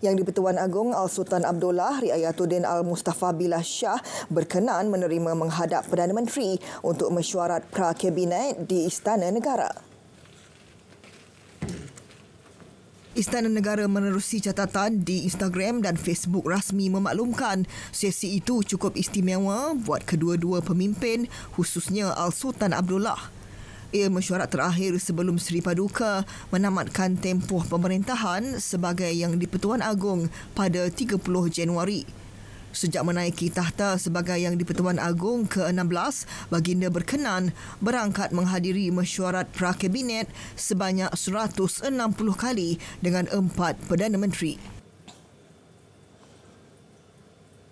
Yang di-Pertuan Agong Al-Sultan Abdullah Riayatuddin Al-Mustafa Billah Shah berkenan menerima menghadap Perdana Menteri untuk mesyuarat pra-kabinet di Istana Negara. Istana Negara menerusi catatan di Instagram dan Facebook rasmi memaklumkan sesi itu cukup istimewa buat kedua-dua pemimpin khususnya Al-Sultan Abdullah. Ia mesyuarat terakhir sebelum Seri Paduka menamatkan tempoh pemerintahan sebagai yang di-Pertuan Agong pada 30 Januari. Sejak menaiki tahta sebagai yang di-Pertuan Agong ke-16, baginda berkenan berangkat menghadiri mesyuarat prakabinet sebanyak 160 kali dengan empat Perdana Menteri.